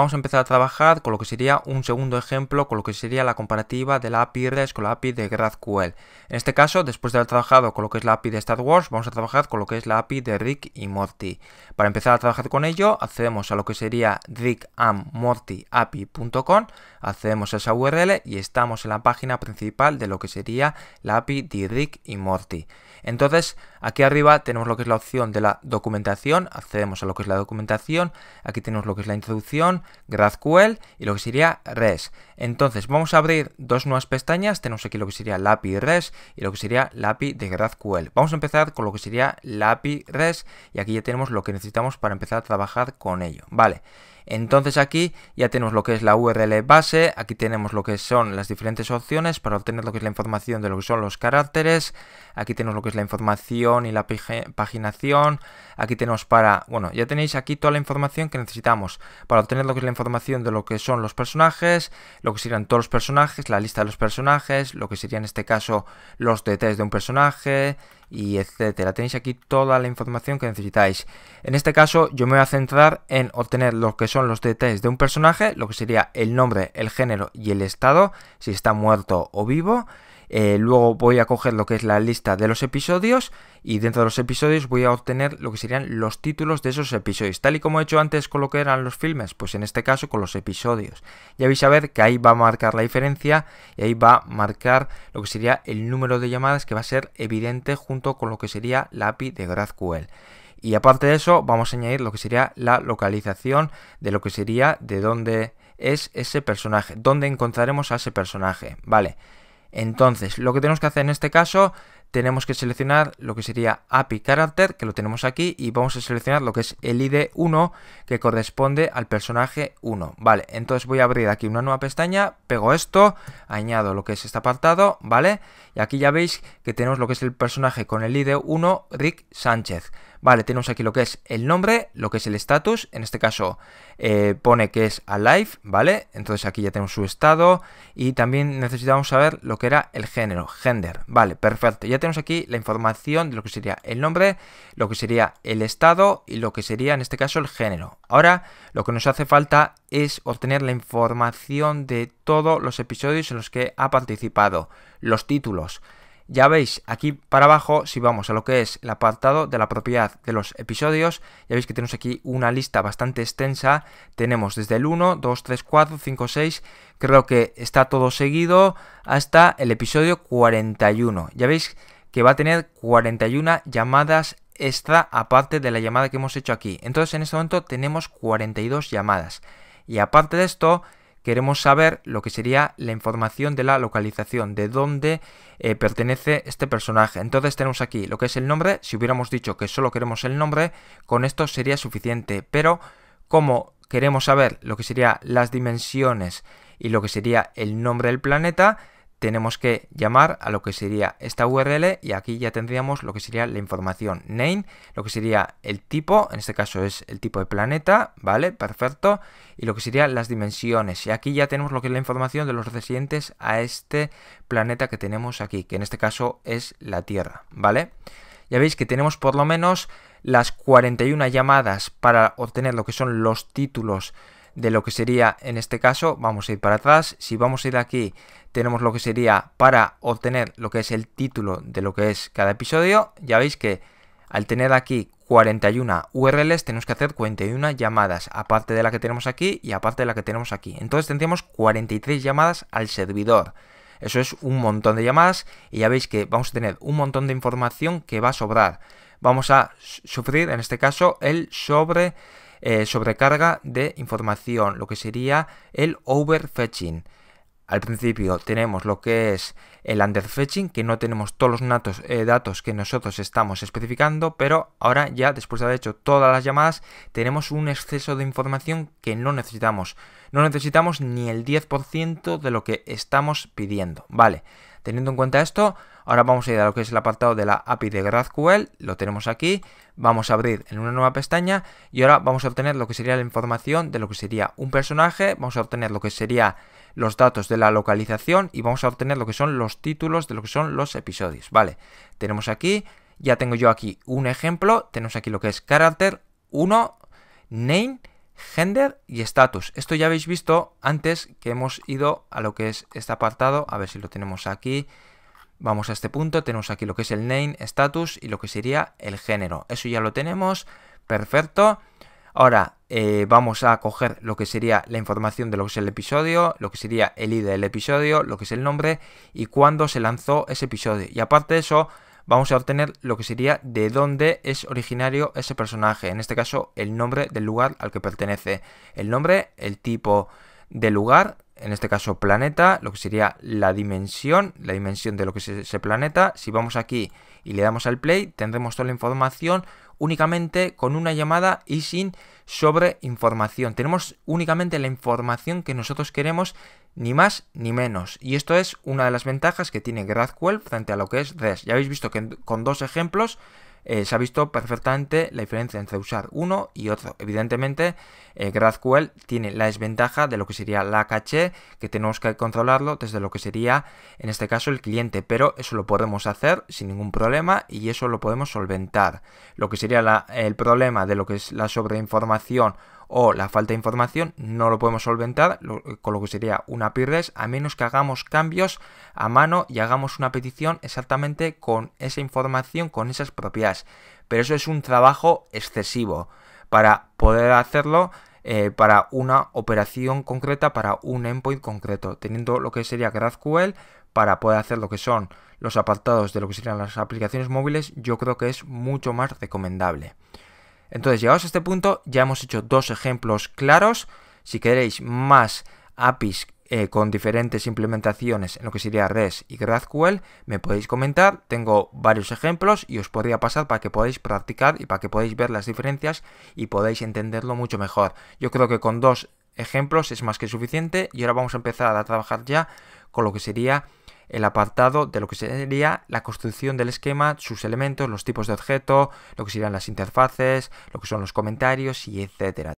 vamos a empezar a trabajar con lo que sería un segundo ejemplo, con lo que sería la comparativa de la API REST con la API de GraphQL. En este caso, después de haber trabajado con lo que es la API de Star Wars, vamos a trabajar con lo que es la API de Rick y Morty. Para empezar a trabajar con ello, accedemos a lo que sería rickandmortyapi.com, accedemos a esa URL y estamos en la página principal de lo que sería la API de Rick y Morty. Entonces, aquí arriba tenemos lo que es la opción de la documentación, accedemos a lo que es la documentación, aquí tenemos lo que es la introducción, GraphQL y lo que sería res Entonces vamos a abrir dos nuevas pestañas, tenemos aquí lo que sería la res y lo que sería la de GraphQL. Vamos a empezar con lo que sería la res y aquí ya tenemos lo que necesitamos para empezar a trabajar con ello. Vale. Entonces aquí ya tenemos lo que es la URL base, aquí tenemos lo que son las diferentes opciones para obtener lo que es la información de lo que son los caracteres, aquí tenemos lo que es la información y la paginación, aquí tenemos para, bueno, ya tenéis aquí toda la información que necesitamos para obtener lo que es la información de lo que son los personajes, lo que serían todos los personajes, la lista de los personajes, lo que sería en este caso los detalles de un personaje, y etcétera. Tenéis aquí toda la información que necesitáis. En este caso yo me voy a centrar en obtener lo que son los detalles de un personaje, lo que sería el nombre, el género y el estado, si está muerto o vivo eh, luego voy a coger lo que es la lista de los episodios y dentro de los episodios voy a obtener lo que serían los títulos de esos episodios. Tal y como he hecho antes con lo que eran los filmes, pues en este caso con los episodios. Ya vais a ver que ahí va a marcar la diferencia y ahí va a marcar lo que sería el número de llamadas que va a ser evidente junto con lo que sería la API de GraphQL. Y aparte de eso, vamos a añadir lo que sería la localización de lo que sería de dónde es ese personaje, dónde encontraremos a ese personaje. Vale. Entonces, lo que tenemos que hacer en este caso, tenemos que seleccionar lo que sería API Character, que lo tenemos aquí, y vamos a seleccionar lo que es el ID 1, que corresponde al personaje 1. Vale, entonces voy a abrir aquí una nueva pestaña, pego esto, añado lo que es este apartado, ¿vale? Y aquí ya veis que tenemos lo que es el personaje con el ID 1, Rick Sánchez. Vale, tenemos aquí lo que es el nombre, lo que es el estatus, en este caso eh, pone que es alive, ¿vale? Entonces aquí ya tenemos su estado y también necesitamos saber lo que era el género, gender, ¿vale? Perfecto, ya tenemos aquí la información de lo que sería el nombre, lo que sería el estado y lo que sería en este caso el género. Ahora lo que nos hace falta es obtener la información de todos los episodios en los que ha participado, los títulos, ya veis, aquí para abajo, si vamos a lo que es el apartado de la propiedad de los episodios, ya veis que tenemos aquí una lista bastante extensa. Tenemos desde el 1, 2, 3, 4, 5, 6, creo que está todo seguido hasta el episodio 41. Ya veis que va a tener 41 llamadas extra aparte de la llamada que hemos hecho aquí. Entonces en este momento tenemos 42 llamadas. Y aparte de esto, queremos saber lo que sería la información de la localización, de dónde eh, pertenece este personaje. Entonces tenemos aquí lo que es el nombre, si hubiéramos dicho que solo queremos el nombre, con esto sería suficiente, pero como queremos saber lo que serían las dimensiones y lo que sería el nombre del planeta, tenemos que llamar a lo que sería esta URL y aquí ya tendríamos lo que sería la información name, lo que sería el tipo, en este caso es el tipo de planeta, ¿vale? Perfecto. Y lo que serían las dimensiones. Y aquí ya tenemos lo que es la información de los residentes a este planeta que tenemos aquí, que en este caso es la Tierra, ¿vale? Ya veis que tenemos por lo menos las 41 llamadas para obtener lo que son los títulos de lo que sería en este caso. Vamos a ir para atrás. Si vamos a ir aquí, tenemos lo que sería para obtener lo que es el título de lo que es cada episodio. Ya veis que al tener aquí 41 URLs, tenemos que hacer 41 llamadas, aparte de la que tenemos aquí y aparte de la que tenemos aquí. Entonces tendríamos 43 llamadas al servidor. Eso es un montón de llamadas y ya veis que vamos a tener un montón de información que va a sobrar. Vamos a sufrir, en este caso, el sobre eh, sobrecarga de información, lo que sería el overfetching. Al principio tenemos lo que es el underfetching, que no tenemos todos los eh, datos que nosotros estamos especificando, pero ahora ya después de haber hecho todas las llamadas tenemos un exceso de información que no necesitamos. No necesitamos ni el 10% de lo que estamos pidiendo. Vale, teniendo en cuenta esto, ahora vamos a ir a lo que es el apartado de la API de GraphQL, lo tenemos aquí, vamos a abrir en una nueva pestaña y ahora vamos a obtener lo que sería la información de lo que sería un personaje, vamos a obtener lo que sería los datos de la localización y vamos a obtener lo que son los títulos de lo que son los episodios. Vale, tenemos aquí, ya tengo yo aquí un ejemplo, tenemos aquí lo que es carácter 1, name, gender y status. Esto ya habéis visto antes que hemos ido a lo que es este apartado, a ver si lo tenemos aquí. Vamos a este punto, tenemos aquí lo que es el name, status y lo que sería el género. Eso ya lo tenemos, perfecto. Ahora, eh, vamos a coger lo que sería la información de lo que es el episodio, lo que sería el ID del episodio, lo que es el nombre y cuándo se lanzó ese episodio. Y aparte de eso, vamos a obtener lo que sería de dónde es originario ese personaje, en este caso el nombre del lugar al que pertenece, el nombre, el tipo de lugar, en este caso planeta, lo que sería la dimensión, la dimensión de lo que es ese planeta. Si vamos aquí y le damos al play, tendremos toda la información únicamente con una llamada y sin sobreinformación. Tenemos únicamente la información que nosotros queremos, ni más ni menos. Y esto es una de las ventajas que tiene GraphQL frente a lo que es REST. Ya habéis visto que con dos ejemplos eh, se ha visto perfectamente la diferencia entre usar uno y otro. Evidentemente, eh, GraphQL tiene la desventaja de lo que sería la caché, que tenemos que controlarlo desde lo que sería, en este caso, el cliente, pero eso lo podemos hacer sin ningún problema y eso lo podemos solventar. Lo que sería el problema de lo que es la sobreinformación o la falta de información no lo podemos solventar con lo que sería una PIRES a menos que hagamos cambios a mano y hagamos una petición exactamente con esa información, con esas propiedades. Pero eso es un trabajo excesivo. Para poder hacerlo, eh, para una operación concreta, para un endpoint concreto, teniendo lo que sería GraphQL para poder hacer lo que son los apartados de lo que serían las aplicaciones móviles, yo creo que es mucho más recomendable. Entonces, llegados a este punto, ya hemos hecho dos ejemplos claros. Si queréis más APIs eh, con diferentes implementaciones en lo que sería REST y GraphQL, me podéis comentar. Tengo varios ejemplos y os podría pasar para que podáis practicar y para que podáis ver las diferencias y podáis entenderlo mucho mejor. Yo creo que con dos ejemplos es más que suficiente y ahora vamos a empezar a trabajar ya con lo que sería el apartado de lo que sería la construcción del esquema, sus elementos, los tipos de objeto, lo que serían las interfaces, lo que son los comentarios y etcétera.